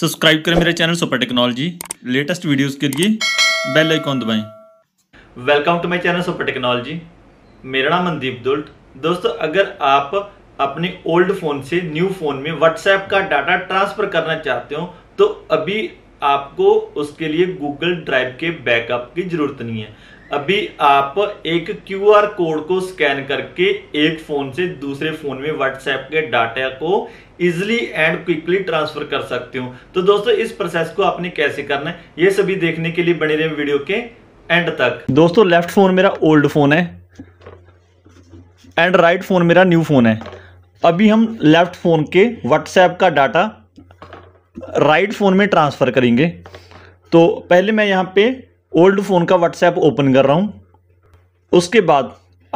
subscribe करें मेरे channel super technology latest videos के लिए बेल आइकॉन दबाएं welcome to my channel super technology मेरा नाम मनदीप दुल्ट दोस्तों अगर आप अपने ओल्ड फोन से न्यू फोन में व्हाट्सएप का डाटा ट्रांसफर करना चाहते हो तो अभी आपको उसके लिए गूगल ड्राइव के बैकअप की जरूरत नहीं है अभी आप एक क्यूआर कोड को स्कैन करके एक फोन से दूसरे फोन में व्हाट्सएप के डाटा को इजिली एंड क्विकली ट्रांसफर कर सकते हो तो दोस्तों इस प्रोसेस को आपने कैसे करना है ये सभी देखने के लिए बने रहे वीडियो के एंड तक दोस्तों लेफ्ट फोन मेरा ओल्ड फोन है एंड राइट फोन मेरा न्यू फोन है अभी हम लेफ्ट फोन के व्हाट्सएप का डाटा राइट फोन में ट्रांसफर करेंगे तो पहले मैं यहाँ पे ओल्ड फ़ोन का व्हाट्सएप ओपन कर रहा हूँ उसके बाद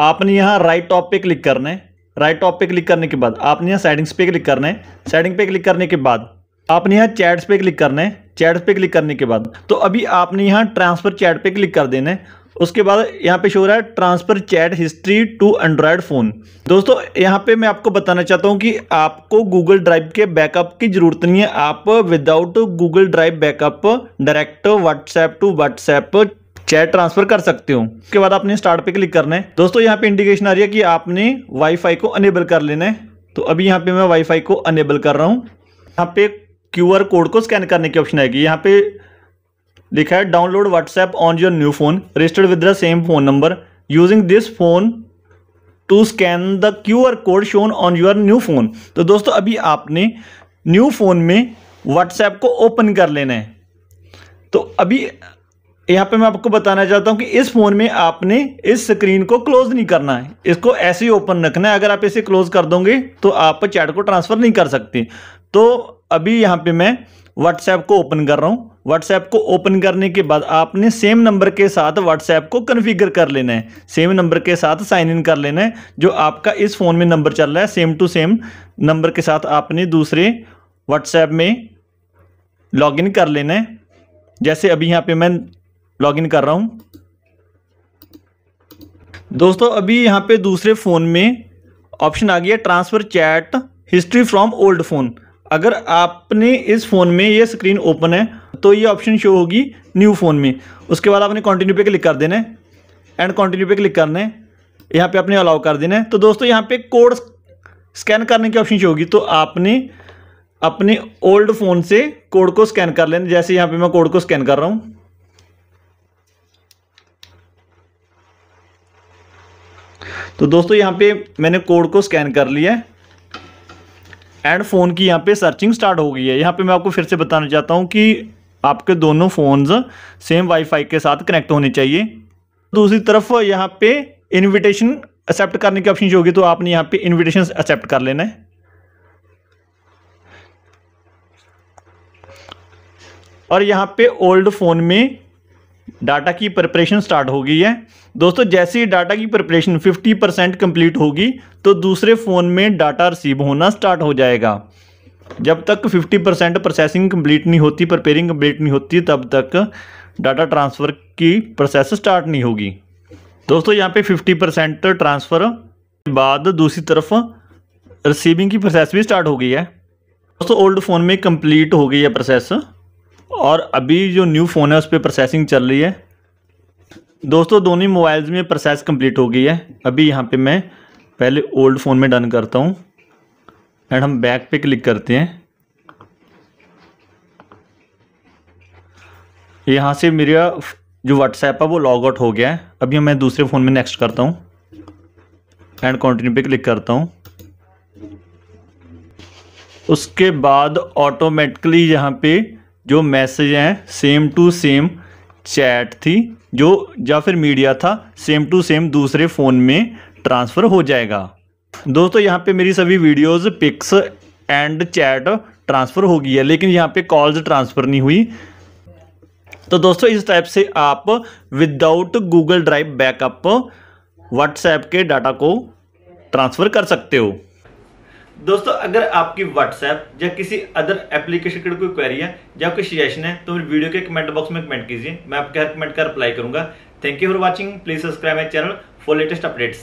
आपने यहाँ राइट टॉप पे क्लिक करना है राइट टॉप पे क्लिक करने के बाद आपने यहाँ सेटिंग्स पे क्लिक करना है सेटिंग पे क्लिक करने के बाद आपने यहाँ चैट्स पे क्लिक करना है चैट्स पे क्लिक करने के बाद तो अभी आपने यहाँ ट्रांसफ़र चैट पे क्लिक कर देना है उसके बाद यहाँ पे शो रहा है transfer chat history to Android phone दोस्तों यहाँ पे मैं आपको बताना चाहता हूँ कि आपको गूगल ड्राइव के बैकअप की ज़रूरत नहीं है आप without Google drive backup direct WhatsApp to WhatsApp chat transfer कर सकते हो उसके बाद आपने स्टार्ट पे क्लिक करना है दोस्तों यहाँ पे इंडिकेशन आ रही है कि आपने वाईफाई को अनेबल कर लेना है तो अभी यहाँ पे मैं वाईफाई को अनेबल कर रहा हूँ यहाँ पे क्यूआर कोड को स्कैन करने की ऑप्शन आएगी यहाँ पे लिखा है download WhatsApp on your new phone registered with the same phone number using this phone to scan the Q R code shown on your new phone तो दोस्तों अभी आपने न्यू फोन में व्हाट्सएप को ओपन कर लेना है तो अभी यहाँ पे मैं आपको बताना चाहता हूँ कि इस फ़ोन में आपने इस स्क्रीन को क्लोज नहीं करना है इसको ऐसे ही ओपन रखना है अगर आप इसे क्लोज कर दोगे तो आप चैट को ट्रांसफ़र नहीं कर सकते तो अभी यहाँ पे मैं व्हाट्सएप को ओपन कर रहा हूँ व्हाट्सएप को ओपन करने के बाद आपने सेम नंबर के साथ व्हाट्सएप को कन्फिगर कर लेना है सेम नंबर के साथ साइन इन कर लेना है जो आपका इस फ़ोन में नंबर चल रहा है सेम टू सेम नंबर के साथ आपने दूसरे व्हाट्सएप में लॉगिन कर लेना है जैसे अभी यहाँ पे मैं लॉगिन कर रहा हूँ दोस्तों अभी यहाँ पे दूसरे फ़ोन में ऑप्शन आ गया transfer chat history from old phone अगर आपने इस फ़ोन में ये स्क्रीन ओपन है तो ये ऑप्शन शो होगी न्यू फ़ोन में उसके बाद आपने कंटिन्यू पे क्लिक कर देना है एंड कंटिन्यू पे क्लिक करना है यहाँ पे आपने अलाउ कर देना है तो दोस्तों यहाँ पे कोड स्कैन करने की ऑप्शन शो होगी तो आपने अपने ओल्ड फ़ोन से कोड को स्कैन कर लेना जैसे यहाँ पे मैं कोड को स्कैन कर रहा हूँ तो दोस्तों यहाँ पे मैंने कोड को स्कैन कर लिया है एंड फ़ोन की यहाँ पे सर्चिंग स्टार्ट हो गई है यहाँ पे मैं आपको फिर से बताना चाहता हूँ कि आपके दोनों फ़ोन्स सेम वाईफाई के साथ कनेक्ट होने चाहिए दूसरी तरफ यहाँ पे इनविटेशन एक्सेप्ट करने की ऑप्शन होगी तो आपने यहाँ पे इन्विटेशन एक्सेप्ट कर लेना है और यहाँ पे ओल्ड फ़ोन में डाटा की प्रिपरेशन स्टार्ट हो गई है दोस्तों जैसे ही डाटा की प्रिपरेशन 50 परसेंट कम्प्लीट होगी तो दूसरे फ़ोन में डाटा रिसीव होना स्टार्ट हो जाएगा जब तक 50 परसेंट प्रोसेसिंग कम्प्लीट नहीं होती प्रिपेयरिंग कम्प्लीट नहीं होती तब तक डाटा ट्रांसफ़र की प्रोसेस स्टार्ट नहीं होगी दोस्तों यहाँ पे 50 परसेंट ट्रांसफ़र के बाद दूसरी तरफ रिसीविंग की प्रोसेस भी स्टार्ट हो गई है दोस्तों ओल्ड फ़ोन में कंप्लीट हो गई है प्रोसेस और अभी जो न्यू फ़ोन है उस पर प्रोसेसिंग चल रही है दोस्तों दोनों ही मोबाइल्स में प्रोसेस कंप्लीट हो गई है अभी यहाँ पे मैं पहले ओल्ड फ़ोन में डन करता हूँ एंड हम बैक पे क्लिक करते हैं यहाँ से मेरा जो व्हाट्सएप है वो लॉग आउट हो गया है अभी मैं दूसरे फ़ोन में नेक्स्ट करता हूँ एंड कंटिन्यू पे क्लिक करता हूँ उसके बाद ऑटोमेटिकली यहाँ पे जो मैसेज हैं सेम टू सेम चैट थी जो या फिर मीडिया था सेम टू सेम दूसरे फ़ोन में ट्रांसफ़र हो जाएगा दोस्तों यहाँ पे मेरी सभी videos pics and chat transfer हो गई है लेकिन यहाँ पे कॉल्स ट्रांसफ़र नहीं हुई तो दोस्तों इस टाइप से आप without Google drive backup WhatsApp के डाटा को ट्रांसफ़र कर सकते हो दोस्तों अगर आपकी व्हाट्सएप या किसी अदर एप्लीकेशन की कोई क्वेरी है या कोई सजेशन है तो मेरी वीडियो के कमेंट बॉक्स में कमेंट कीजिए मैं आपके हर कमेंट का रिप्लाई करूंगा thank you for watching please subscribe my channel for latest updates